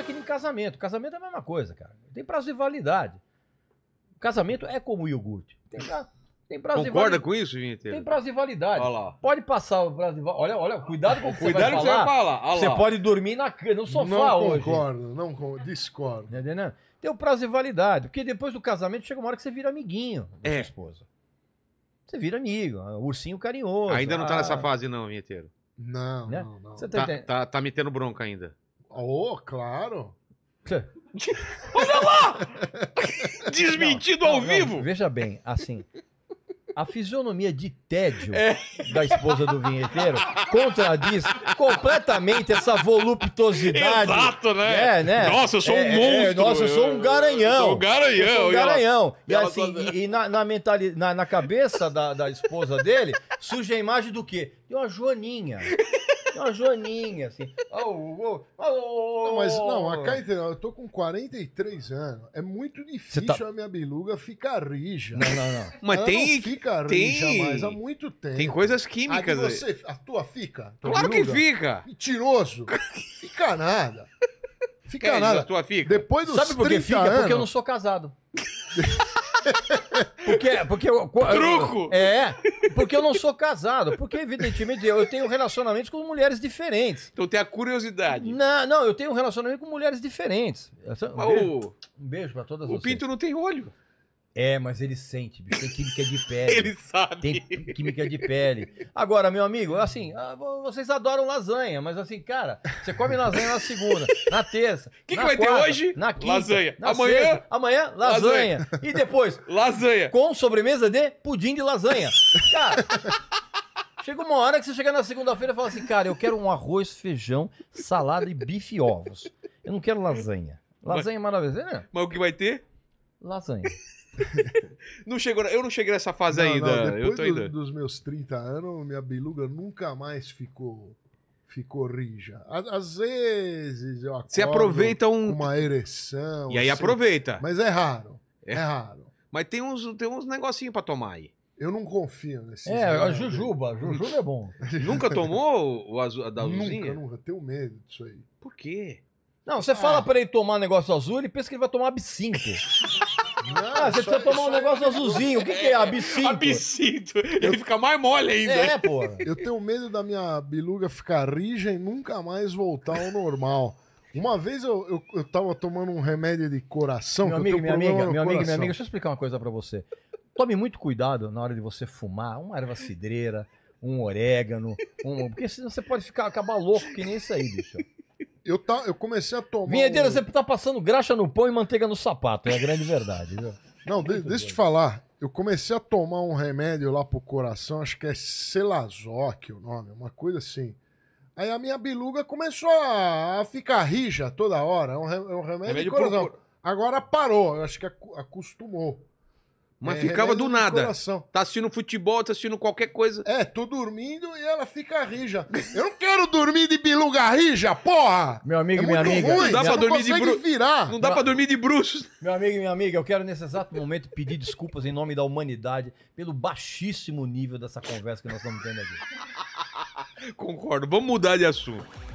isso aqui em casamento. Casamento é a mesma coisa, cara. Tem prazo de validade. Casamento é como iogurte. Tem, tem prazo Concorda de validade. Concorda com isso, gente? Tem prazo de validade. Olha lá. Pode passar o prazo de validade. Olha, olha, cuidado com o que cuidado você vai que Você, vai falar. você pode dormir na, no sofá não hoje. Concordo, não concordo, discordo. Entendeu? Né? Tem o prazo de validade. Porque depois do casamento chega uma hora que você vira amiguinho da é. sua esposa. Você vira amigo, é ursinho carinhoso. Ainda não tá ah, nessa fase, não, vinheteiro. Não, né? não, não. Tá, tá, tá, tá, me tendo bronca ainda. Oh, claro. Olha lá! Desmentido não, ao não, vivo! Não, veja bem, assim. A fisionomia de tédio é. da esposa do vinheteiro contradiz completamente essa voluptuosidade. Exato, né? É, né? Nossa, eu sou é, um é, monstro. nossa, eu sou um garanhão. Eu sou um garanhão. Eu sou um garanhão. E, ela... e assim, e, e, na, na, mentali... na, na cabeça da, da esposa dele surge a imagem do quê? De uma joaninha. Uma joaninha, assim. Oh, oh, oh, não, mas não, a cá eu tô com 43 anos. É muito difícil tá... a minha biluga ficar rija. Não, não, não. Mas Ela tem. Não fica rija tem... há muito tempo. Tem coisas químicas. A, você, a tua fica? Tua claro biluga, que fica. Mentiroso. Fica nada. Fica é, nada. Tua fica? Depois dos Sabe por que fica? Anos... Porque eu não sou casado. Porque, porque eu, Truco! é, porque eu não sou casado. Porque, evidentemente, eu tenho relacionamentos com mulheres diferentes. Então tem a curiosidade. Não, não, eu tenho relacionamento com mulheres diferentes. Um beijo, um beijo pra todas o vocês. O Pinto não tem olho. É, mas ele sente, bicho. Tem química de pele. ele sabe. Tem química de pele. Agora, meu amigo, assim, ah, vocês adoram lasanha, mas assim, cara, você come lasanha na segunda, na terça. O que, que, vai quarta, ter hoje? Na quinta. Lasanha. Na amanhã? Sexta, amanhã, lasanha. lasanha. E depois? Lasanha. Com sobremesa de pudim de lasanha. Cara. Chega uma hora que você chega na segunda-feira e fala assim, cara, eu quero um arroz, feijão, salada e bife e ovos. Eu não quero lasanha. Lasanha mas, é maravilhosa, né? Mas o que vai ter? Lasanha. não chegou, eu não cheguei nessa fase não, ainda. Não, depois do, ainda. dos meus 30 anos, minha biluga nunca mais ficou ficou rija. Às, vezes eu acordo Você aproveita um... uma ereção. E aí assim, aproveita. Mas é raro. É, é raro. Mas tem uns, tem uns negocinhos pra tomar aí. Eu não confio nesse. É, a jujuba. Jujuba é bom. nunca tomou o azul, da azulzinha? Nunca, nunca. Tenho medo disso aí. Por quê? Não, você ah. fala pra ele tomar negócio azul, ele pensa que ele vai tomar absinto. Ah, você precisa tomar um negócio azulzinho. O que, que é? Absinto. Absinto. Ele fica mais mole ainda. É, pô. Eu tenho medo da minha biluga ficar rija e nunca mais voltar ao normal. Uma vez eu, eu, eu tava tomando um remédio de coração. Meu amigo, minha amiga, meu amigo, minha amiga, deixa eu explicar uma coisa para você. Tome muito cuidado na hora de você fumar uma erva cidreira, um orégano, um, porque senão você pode ficar acabar louco que nem isso aí, bicho. Eu, tá, eu comecei a tomar. Vinhedeiro, um... você tá passando graxa no pão e manteiga no sapato. É a grande verdade, viu? Não, de, deixa eu te falar. Eu comecei a tomar um remédio lá pro coração, acho que é Celazoc o nome, uma coisa assim. Aí a minha biluga começou a ficar rija toda hora. É um, é remédio, remédio coração. Por... Agora parou, eu acho que acostumou. Mas é, ficava do nada. Coração. Tá assistindo futebol, tá assistindo qualquer coisa. É, tô dormindo e ela fica rija. Eu não quero dormir de biluga rija, porra! Meu amigo é e minha amiga. Ruim. Não dá pra dormir de bruxo. Não dá meu... pra dormir de bruxo. Meu amigo e minha amiga, eu quero nesse exato momento pedir desculpas em nome da humanidade pelo baixíssimo nível dessa conversa que nós estamos tendo aqui. Concordo. Vamos mudar de assunto.